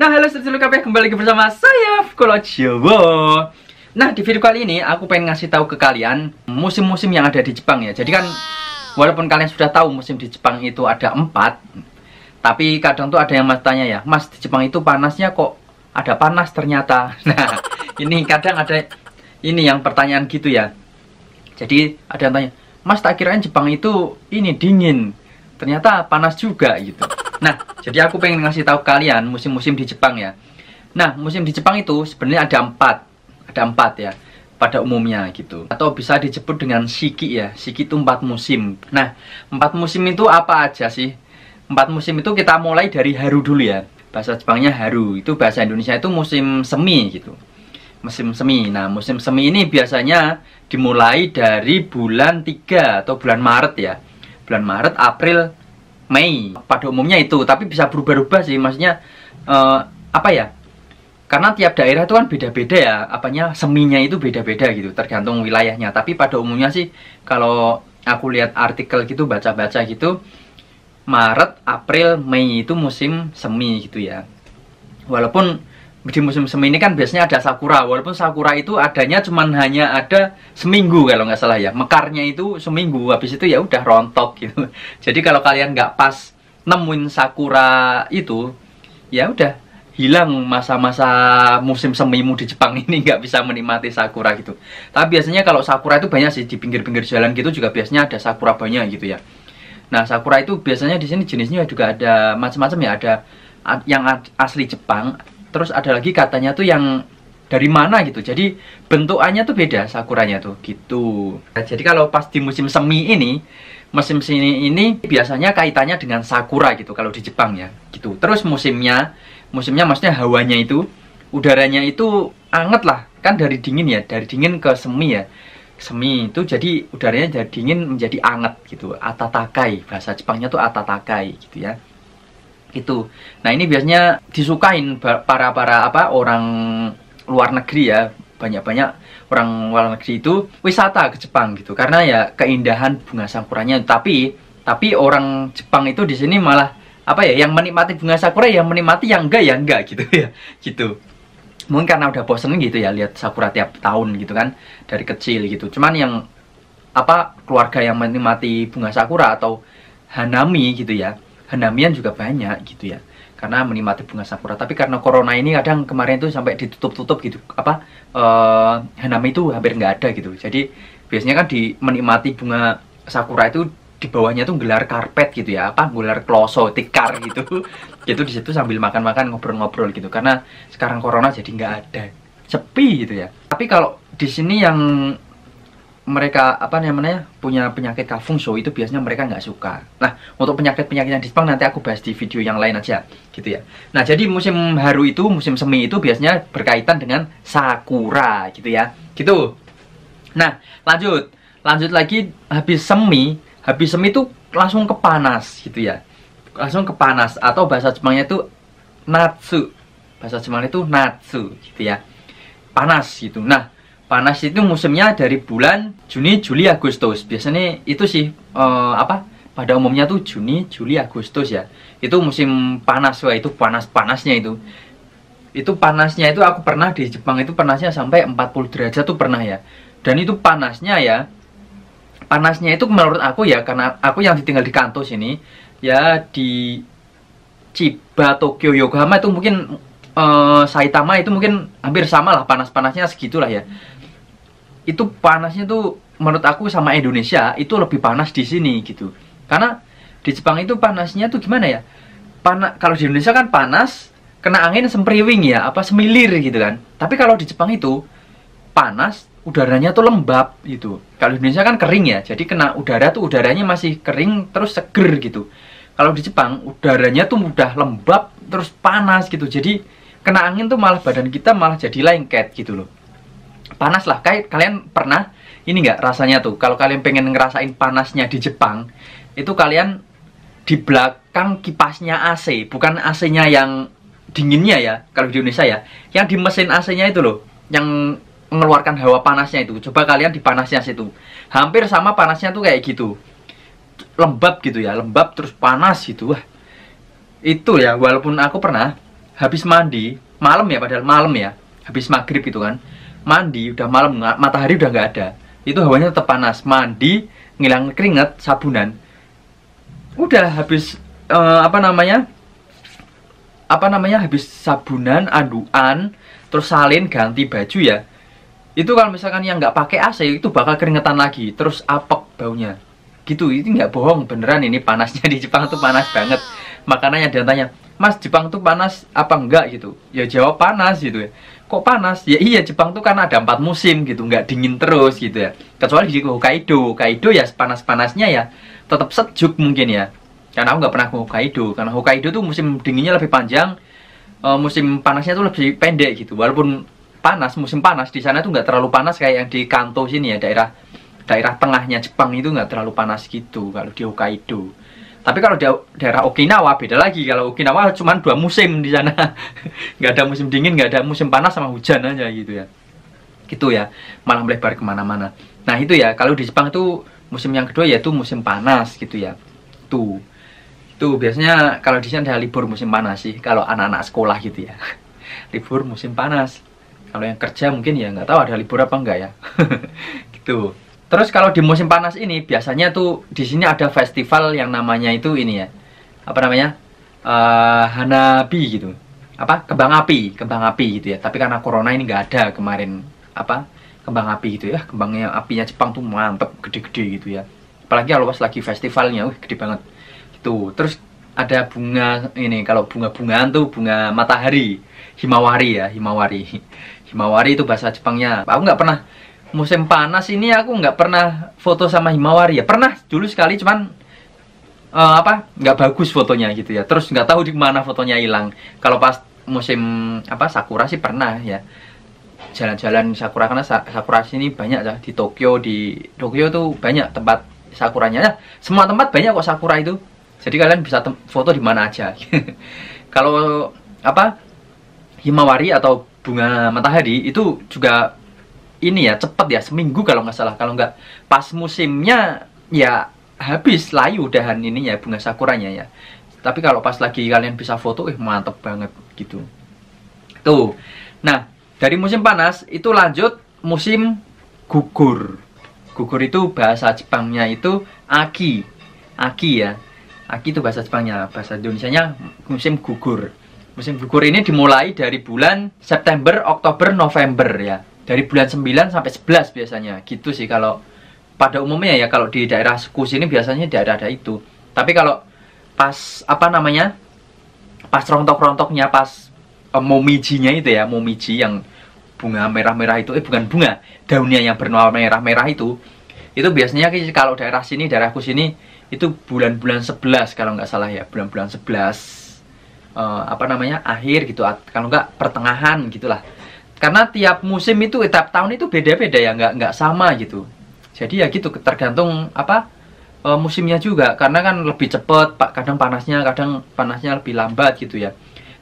Nah, halo seluruh kafe kembali lagi bersama saya Fukulachiwo. Nah, di video kali ini aku pengen ngasih tahu ke kalian musim-musim yang ada di Jepang ya. Jadi kan walaupun kalian sudah tahu musim di Jepang itu ada empat, tapi kadang tuh ada yang mas tanya ya, Mas di Jepang itu panasnya kok ada panas ternyata. Nah, ini kadang ada ini yang pertanyaan gitu ya. Jadi ada yang tanya, Mas tak kirain Jepang itu ini dingin, ternyata panas juga gitu. Nah, jadi aku pengen ngasih tahu kalian musim-musim di Jepang ya. Nah, musim di Jepang itu sebenarnya ada empat, ada empat ya pada umumnya gitu. Atau bisa disebut dengan shiki ya. Shiki itu empat musim. Nah, empat musim itu apa aja sih? Empat musim itu kita mulai dari haru dulu ya. Bahasa Jepangnya haru. Itu bahasa Indonesia itu musim semi gitu. Musim semi. Nah, musim semi ini biasanya dimulai dari bulan 3 atau bulan Maret ya. Bulan Maret, April, Mei pada umumnya itu tapi bisa berubah-ubah sih maksudnya uh, apa ya karena tiap daerah itu kan beda-beda ya apanya seminya itu beda-beda gitu tergantung wilayahnya tapi pada umumnya sih kalau aku lihat artikel gitu baca-baca gitu Maret, April, Mei itu musim semi gitu ya walaupun di musim semi ini kan biasanya ada sakura walaupun sakura itu adanya cuman hanya ada seminggu kalau nggak salah ya mekarnya itu seminggu habis itu ya udah rontok gitu jadi kalau kalian nggak pas nemuin sakura itu ya udah hilang masa-masa musim semimu di Jepang ini nggak bisa menikmati sakura gitu tapi biasanya kalau sakura itu banyak sih di pinggir-pinggir jalan gitu juga biasanya ada sakura banyak gitu ya nah sakura itu biasanya di sini jenisnya juga ada macam-macam ya ada yang asli Jepang terus ada lagi katanya tuh yang dari mana gitu jadi bentukannya tuh beda sakuranya tuh gitu nah, jadi kalau pas di musim semi ini musim semi ini biasanya kaitannya dengan sakura gitu kalau di Jepang ya gitu terus musimnya musimnya maksudnya hawanya itu udaranya itu anget lah kan dari dingin ya dari dingin ke semi ya semi itu jadi udaranya jadi dingin menjadi anget gitu atatakai bahasa Jepangnya tuh atatakai gitu ya itu. Nah ini biasanya disukain para para apa orang luar negeri ya banyak-banyak orang luar negeri itu wisata ke Jepang gitu karena ya keindahan bunga sakuranya tapi tapi orang Jepang itu di sini malah apa ya yang menikmati bunga sakura yang menikmati yang enggak yang enggak gitu ya gitu mungkin karena udah bosen gitu ya lihat sakura tiap tahun gitu kan dari kecil gitu cuman yang apa keluarga yang menikmati bunga sakura atau hanami gitu ya Hanamian juga banyak gitu ya karena menikmati bunga sakura tapi karena corona ini kadang kemarin itu sampai ditutup-tutup gitu apa uh, itu hampir nggak ada gitu jadi biasanya kan di menikmati bunga sakura itu di bawahnya tuh gelar karpet gitu ya apa gelar kloso tikar gitu itu di situ sambil makan-makan ngobrol-ngobrol gitu karena sekarang corona jadi nggak ada sepi gitu ya tapi kalau di sini yang mereka apa namanya punya penyakit kafungso itu biasanya mereka nggak suka. Nah untuk penyakit penyakit yang di Jepang nanti aku bahas di video yang lain aja gitu ya. Nah jadi musim haru itu musim semi itu biasanya berkaitan dengan sakura gitu ya gitu. Nah lanjut lanjut lagi habis semi habis semi itu langsung ke panas gitu ya langsung ke panas atau bahasa Jepangnya itu natsu bahasa Jepangnya itu natsu gitu ya panas gitu. Nah panas itu musimnya dari bulan Juni, Juli, Agustus. Biasanya itu sih uh, apa? Pada umumnya tuh Juni, Juli, Agustus ya. Itu musim panas wah itu panas-panasnya itu. Itu panasnya itu aku pernah di Jepang itu panasnya sampai 40 derajat tuh pernah ya. Dan itu panasnya ya. Panasnya itu menurut aku ya karena aku yang ditinggal di kampus ini ya di Chiba, Tokyo, Yokohama itu mungkin uh, Saitama itu mungkin hampir sama lah panas-panasnya segitulah ya itu panasnya tuh menurut aku sama Indonesia itu lebih panas di sini gitu karena di Jepang itu panasnya tuh gimana ya panas kalau di Indonesia kan panas kena angin sempriwing ya apa semilir gitu kan tapi kalau di Jepang itu panas udaranya tuh lembab gitu kalau di Indonesia kan kering ya jadi kena udara tuh udaranya masih kering terus seger gitu kalau di Jepang udaranya tuh mudah lembab terus panas gitu jadi kena angin tuh malah badan kita malah jadi lengket gitu loh panas lah kayak kalian pernah ini nggak rasanya tuh kalau kalian pengen ngerasain panasnya di Jepang itu kalian di belakang kipasnya AC bukan AC-nya yang dinginnya ya kalau di Indonesia ya yang di mesin AC-nya itu loh yang mengeluarkan hawa panasnya itu coba kalian di panasnya situ hampir sama panasnya tuh kayak gitu lembab gitu ya lembab terus panas gitu wah itu ya walaupun aku pernah habis mandi malam ya padahal malam ya habis maghrib gitu kan mandi udah malam matahari udah nggak ada itu hawanya tetap panas mandi ngilang keringat sabunan udah habis uh, apa namanya apa namanya habis sabunan aduan terus salin ganti baju ya itu kalau misalkan yang nggak pakai AC itu bakal keringetan lagi terus apek baunya gitu ini nggak bohong beneran ini panasnya di Jepang tuh panas banget makanannya dia tanya mas Jepang tuh panas apa enggak gitu ya jawab panas gitu ya kok panas? Ya iya Jepang tuh karena ada empat musim gitu, nggak dingin terus gitu ya. Kecuali di Hokkaido, Hokkaido ya panas-panasnya ya tetap sejuk mungkin ya. Karena aku nggak pernah ke Hokkaido, karena Hokkaido tuh musim dinginnya lebih panjang, uh, musim panasnya tuh lebih pendek gitu. Walaupun panas, musim panas di sana tuh nggak terlalu panas kayak yang di Kanto sini ya, daerah daerah tengahnya Jepang itu nggak terlalu panas gitu kalau di Hokkaido. Tapi kalau da daerah Okinawa beda lagi. Kalau Okinawa cuma dua musim di sana, nggak ada musim dingin, nggak ada musim panas sama hujan aja gitu ya. Gitu ya, malah melebar kemana-mana. Nah itu ya, kalau di Jepang itu musim yang kedua yaitu musim panas gitu ya. Tuh, tuh biasanya kalau di sana ada libur musim panas sih. Kalau anak-anak sekolah gitu ya, libur musim panas. Kalau yang kerja mungkin ya nggak tahu ada libur apa enggak ya. gitu. Terus kalau di musim panas ini biasanya tuh di sini ada festival yang namanya itu ini ya. Apa namanya? Uh, Hanabi gitu. Apa? Kembang api, kembang api gitu ya. Tapi karena corona ini nggak ada kemarin apa? Kembang api gitu ya. Kembangnya apinya Jepang tuh mantep gede-gede gitu ya. Apalagi kalau pas lagi festivalnya, wih gede banget. Gitu. Terus ada bunga ini kalau bunga-bungaan tuh bunga matahari himawari ya himawari himawari itu bahasa Jepangnya aku nggak pernah musim panas ini aku nggak pernah foto sama Himawari ya pernah dulu sekali cuman uh, apa nggak bagus fotonya gitu ya terus nggak tahu di mana fotonya hilang kalau pas musim apa sakura sih pernah ya jalan-jalan sakura karena sakura sini banyak ya di Tokyo di Tokyo tuh banyak tempat sakuranya ya, semua tempat banyak kok sakura itu jadi kalian bisa foto di mana aja kalau apa himawari atau bunga matahari itu juga ini ya cepet ya seminggu kalau nggak salah kalau nggak pas musimnya ya habis layu dahan ini ya bunga sakuranya ya tapi kalau pas lagi kalian bisa foto eh mantep banget gitu tuh nah dari musim panas itu lanjut musim gugur gugur itu bahasa Jepangnya itu aki aki ya aki itu bahasa Jepangnya bahasa Indonesia nya musim gugur musim gugur ini dimulai dari bulan September Oktober November ya dari bulan 9 sampai 11 biasanya gitu sih kalau pada umumnya ya kalau di daerah suku sini biasanya daerah ada itu tapi kalau pas apa namanya pas rontok-rontoknya pas um, momijinya itu ya momiji yang bunga merah-merah itu eh bukan bunga daunnya yang berwarna merah-merah itu itu biasanya kalau daerah sini daerahku sini itu bulan-bulan 11 kalau nggak salah ya bulan-bulan 11 uh, eh, apa namanya akhir gitu kalau nggak pertengahan gitulah karena tiap musim itu eh, tiap tahun itu beda-beda ya nggak nggak sama gitu jadi ya gitu tergantung apa e, musimnya juga karena kan lebih cepet, pak kadang panasnya kadang panasnya lebih lambat gitu ya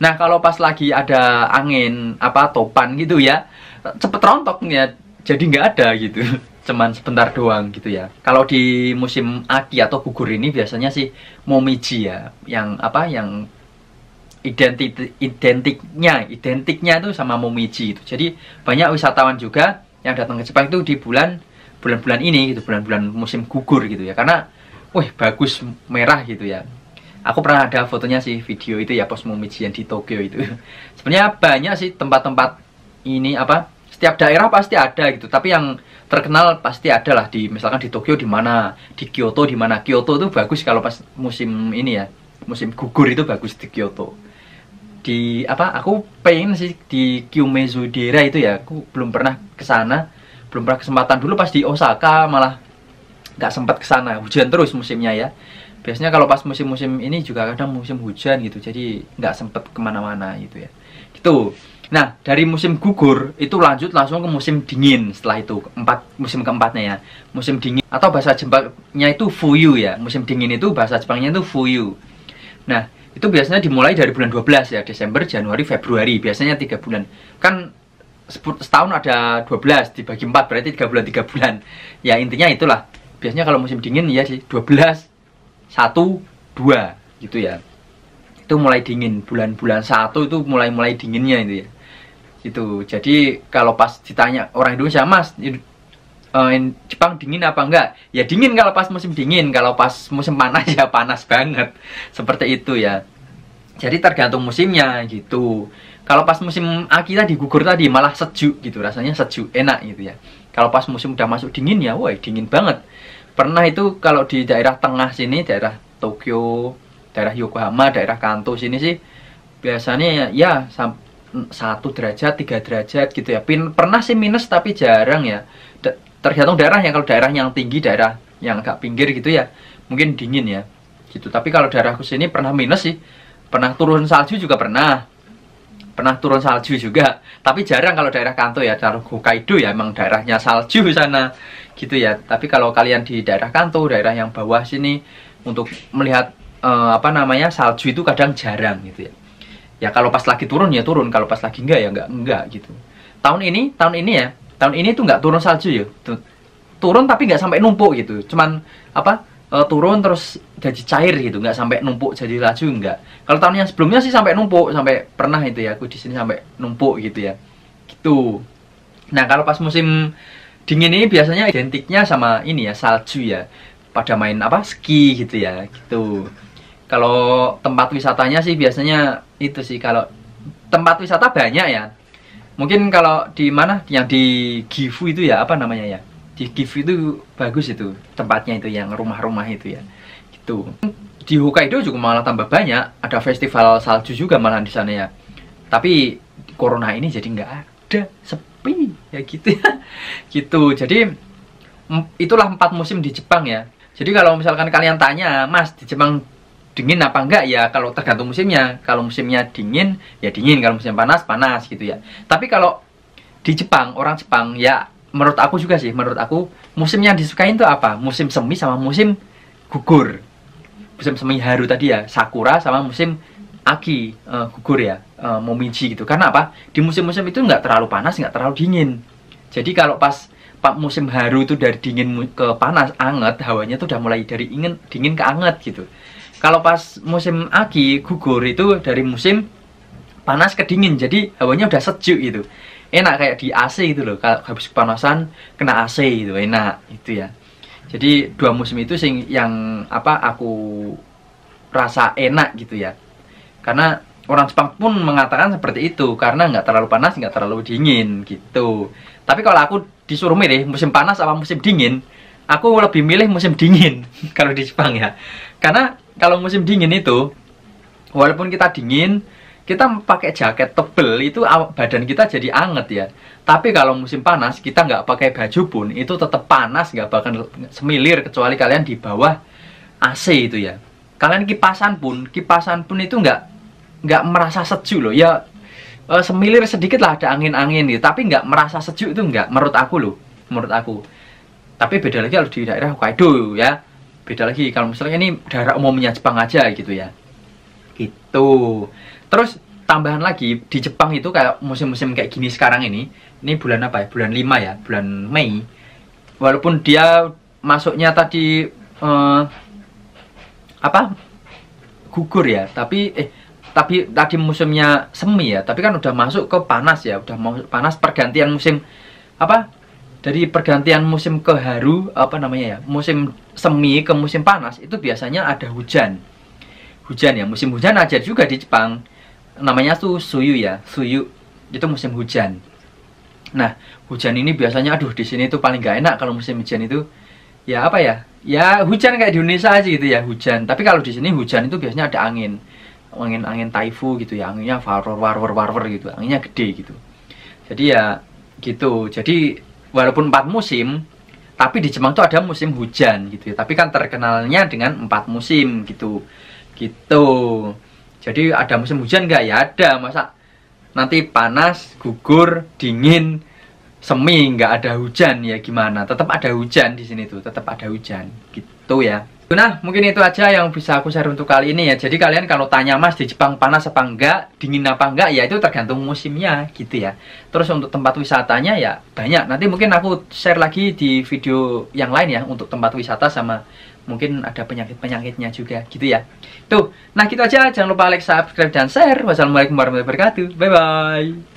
nah kalau pas lagi ada angin apa topan gitu ya cepet rontoknya jadi nggak ada gitu cuman sebentar doang gitu ya kalau di musim aki atau gugur ini biasanya sih momiji ya yang apa yang identik identiknya identiknya itu sama Momiji itu jadi banyak wisatawan juga yang datang ke Jepang itu di bulan bulan-bulan ini gitu bulan-bulan musim gugur gitu ya karena wah bagus merah gitu ya aku pernah ada fotonya sih video itu ya pos Momiji yang di Tokyo itu sebenarnya banyak sih tempat-tempat ini apa setiap daerah pasti ada gitu tapi yang terkenal pasti ada lah di misalkan di Tokyo di mana di Kyoto di mana Kyoto itu bagus kalau pas musim ini ya musim gugur itu bagus di Kyoto di apa aku pengen sih di Kyumezu daerah itu ya aku belum pernah ke sana belum pernah kesempatan dulu pas di Osaka malah nggak sempat ke sana hujan terus musimnya ya biasanya kalau pas musim-musim ini juga kadang musim hujan gitu jadi nggak sempet kemana-mana gitu ya gitu nah dari musim gugur itu lanjut langsung ke musim dingin setelah itu empat musim keempatnya ya musim dingin atau bahasa Jepangnya itu fuyu ya musim dingin itu bahasa Jepangnya itu fuyu nah itu biasanya dimulai dari bulan 12 ya Desember, Januari, Februari biasanya tiga bulan kan setahun ada 12 dibagi 4 berarti 3 bulan 3 bulan ya intinya itulah biasanya kalau musim dingin ya 12 1 2 gitu ya itu mulai dingin bulan-bulan 1 itu mulai-mulai dinginnya itu ya itu jadi kalau pas ditanya orang Indonesia mas uh, Jepang dingin apa enggak? Ya dingin kalau pas musim dingin, kalau pas musim panas ya panas banget. Seperti itu ya. Jadi tergantung musimnya gitu. Kalau pas musim akhirnya tadi gugur tadi malah sejuk gitu, rasanya sejuk enak gitu ya. Kalau pas musim udah masuk dingin ya, woi dingin banget. Pernah itu kalau di daerah tengah sini, daerah Tokyo, daerah Yokohama, daerah Kanto sini sih biasanya ya, ya satu derajat, tiga derajat gitu ya. Pin pernah sih minus tapi jarang ya tergantung daerah yang kalau daerah yang tinggi daerah yang agak pinggir gitu ya mungkin dingin ya gitu tapi kalau daerahku sini pernah minus sih pernah turun salju juga pernah pernah turun salju juga tapi jarang kalau daerah Kanto ya daerah Hokkaido ya emang daerahnya salju sana gitu ya tapi kalau kalian di daerah Kanto daerah yang bawah sini untuk melihat eh, apa namanya salju itu kadang jarang gitu ya ya kalau pas lagi turun ya turun kalau pas lagi enggak ya enggak enggak gitu tahun ini tahun ini ya tahun ini tuh nggak turun salju ya turun tapi nggak sampai numpuk gitu cuman apa e, turun terus jadi cair gitu nggak sampai numpuk jadi laju nggak kalau tahun yang sebelumnya sih sampai numpuk sampai pernah itu ya aku di sini sampai numpuk gitu ya gitu nah kalau pas musim dingin ini biasanya identiknya sama ini ya salju ya pada main apa ski gitu ya gitu kalau tempat wisatanya sih biasanya itu sih kalau tempat wisata banyak ya mungkin kalau di mana yang di Gifu itu ya apa namanya ya di Gifu itu bagus itu tempatnya itu yang rumah-rumah itu ya gitu di Hokkaido juga malah tambah banyak ada festival salju juga malah di sana ya tapi corona ini jadi nggak ada sepi ya gitu ya gitu jadi itulah empat musim di Jepang ya jadi kalau misalkan kalian tanya mas di Jepang dingin apa enggak ya kalau tergantung musimnya kalau musimnya dingin ya dingin kalau musim panas panas gitu ya tapi kalau di Jepang orang Jepang ya menurut aku juga sih menurut aku musimnya yang disukain itu apa musim semi sama musim gugur musim semi haru tadi ya sakura sama musim aki uh, gugur ya uh, momiji gitu karena apa di musim-musim itu nggak terlalu panas nggak terlalu dingin jadi kalau pas pak musim haru itu dari dingin ke panas anget hawanya tuh udah mulai dari ingin dingin ke anget gitu kalau pas musim agi gugur itu dari musim panas ke dingin jadi hawanya udah sejuk itu enak kayak di AC itu loh kalau habis kepanasan kena AC itu enak itu ya jadi dua musim itu sing yang apa aku rasa enak gitu ya karena orang Jepang pun mengatakan seperti itu karena nggak terlalu panas nggak terlalu dingin gitu tapi kalau aku disuruh milih musim panas apa musim dingin aku lebih milih musim dingin kalau di Jepang ya karena kalau musim dingin itu walaupun kita dingin, kita pakai jaket tebel itu badan kita jadi anget ya. Tapi kalau musim panas kita nggak pakai baju pun itu tetap panas nggak bahkan semilir kecuali kalian di bawah AC itu ya. Kalian kipasan pun kipasan pun itu nggak nggak merasa sejuk loh ya eh, semilir sedikit lah ada angin-angin gitu tapi nggak merasa sejuk itu nggak menurut aku loh menurut aku tapi beda lagi kalau di daerah Hokkaido ya beda lagi kalau misalnya ini daerah umumnya Jepang aja gitu ya gitu terus tambahan lagi di Jepang itu kayak musim-musim kayak gini sekarang ini ini bulan apa ya bulan 5 ya bulan Mei walaupun dia masuknya tadi eh, apa gugur ya tapi eh tapi tadi musimnya semi ya tapi kan udah masuk ke panas ya udah mau panas pergantian musim apa dari pergantian musim ke haru apa namanya ya musim semi ke musim panas itu biasanya ada hujan. Hujan ya musim hujan aja juga di Jepang namanya tuh suyu ya suyu itu musim hujan. Nah hujan ini biasanya aduh di sini tuh paling gak enak kalau musim hujan itu ya apa ya ya hujan kayak di Indonesia aja gitu ya hujan. Tapi kalau di sini hujan itu biasanya ada angin angin angin taifu gitu ya anginnya warwer warwer warwer gitu anginnya gede gitu jadi ya gitu jadi walaupun empat musim tapi di Jepang itu ada musim hujan gitu ya tapi kan terkenalnya dengan empat musim gitu gitu jadi ada musim hujan nggak ya ada masa nanti panas gugur dingin semi nggak ada hujan ya gimana tetap ada hujan di sini tuh tetap ada hujan gitu ya Nah, mungkin itu aja yang bisa aku share untuk kali ini ya. Jadi kalian kalau tanya Mas di Jepang panas apa enggak, dingin apa enggak, ya itu tergantung musimnya gitu ya. Terus untuk tempat wisatanya ya banyak. Nanti mungkin aku share lagi di video yang lain ya untuk tempat wisata sama mungkin ada penyakit-penyakitnya juga gitu ya. Tuh, nah gitu aja. Jangan lupa like, subscribe, dan share. Wassalamualaikum warahmatullahi wabarakatuh. Bye-bye.